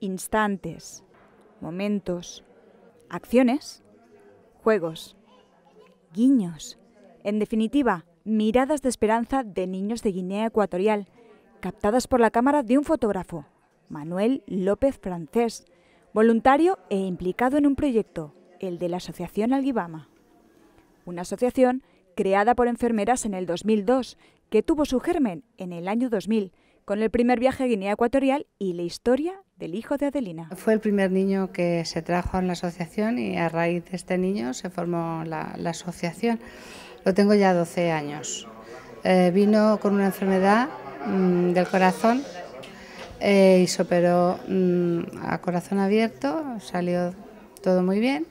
instantes, momentos, acciones, juegos, guiños, en definitiva, miradas de esperanza de niños de Guinea Ecuatorial, captadas por la cámara de un fotógrafo, Manuel López Francés, voluntario e implicado en un proyecto, el de la Asociación Alguibama. Una asociación creada por enfermeras en el 2002, que tuvo su germen en el año 2000 con el primer viaje a Guinea Ecuatorial y la historia del hijo de Adelina. Fue el primer niño que se trajo en la asociación y a raíz de este niño se formó la, asociación. Lo tengo ya 12 años. Eh, vino con una enfermedad mm, del corazón eh, y se operó mm, a corazón abierto, salió todo muy bien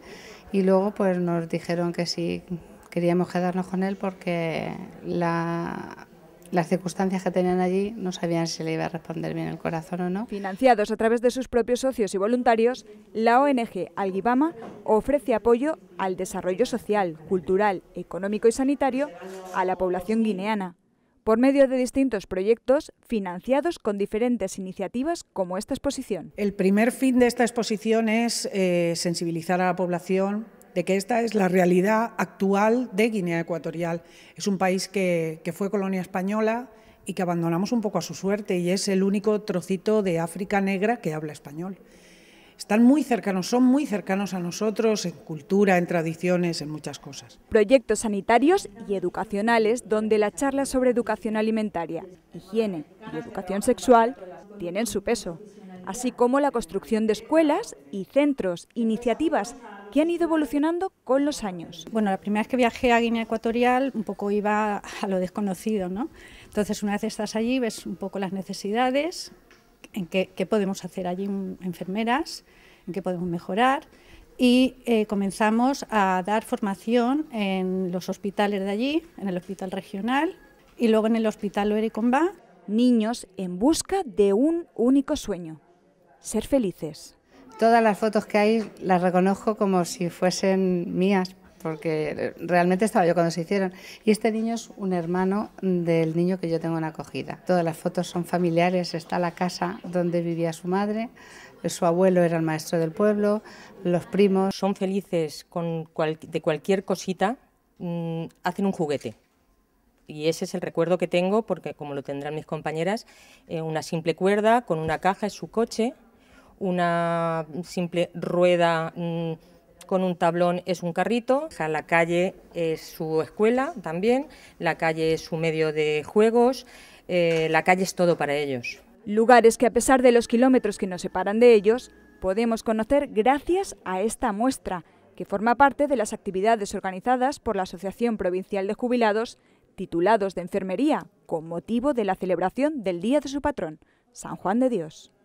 y luego pues nos dijeron que sí queríamos quedarnos con él porque la las circunstancias que tenían allí no sabían si le iba a responder bien el corazón o no. Financiados a través de sus propios socios y voluntarios, la ONG Alguibama ofrece apoyo al desarrollo social, cultural, económico y sanitario a la población guineana por medio de distintos proyectos financiados con diferentes iniciativas como esta exposición. El primer fin de esta exposición es eh, sensibilizar a la población de que esta es la realidad actual de Guinea Ecuatorial. Es un país que, fue colonia española y que abandonamos un poco a su suerte y es el único trocito de África negra que habla español. Están muy cercanos, son muy cercanos a nosotros en cultura, en tradiciones, en muchas cosas. Proyectos sanitarios y educacionales donde la charla sobre educación alimentaria, higiene y educación sexual tienen su peso así como la construcción de escuelas y centros, iniciativas que han ido evolucionando con los años. Bueno, la primera vez que viajé a Guinea Ecuatorial un poco iba a lo desconocido, ¿no? Entonces una vez estás allí ves un poco las necesidades, en qué, podemos hacer allí enfermeras, en qué podemos mejorar y eh, comenzamos a dar formación en los hospitales de allí, en el hospital regional y luego en el hospital Oerecomba. Niños en busca de un único sueño, ser felices todas las fotos que hay las reconozco como si fuesen mías, porque realmente estaba yo cuando se hicieron. Y este niño es un hermano del niño que yo tengo en acogida. Todas las fotos son familiares, está la casa donde vivía su madre, su abuelo era el maestro del pueblo, los primos. Son felices con de cualquier cosita, mm, hacen un juguete. Y ese es el recuerdo que tengo, porque como lo tendrán mis compañeras, eh, una simple cuerda con una caja es su coche, una simple rueda mm, con un tablón es un carrito, la calle es su escuela también, la calle es su medio de juegos, eh, la calle es todo para ellos. Lugares que a pesar de los kilómetros que nos separan de ellos, podemos conocer gracias a esta muestra, que forma parte de las actividades organizadas por la Asociación Provincial de Jubilados titulados de Enfermería, con motivo de la celebración del Día de su patrón, San Juan de Dios.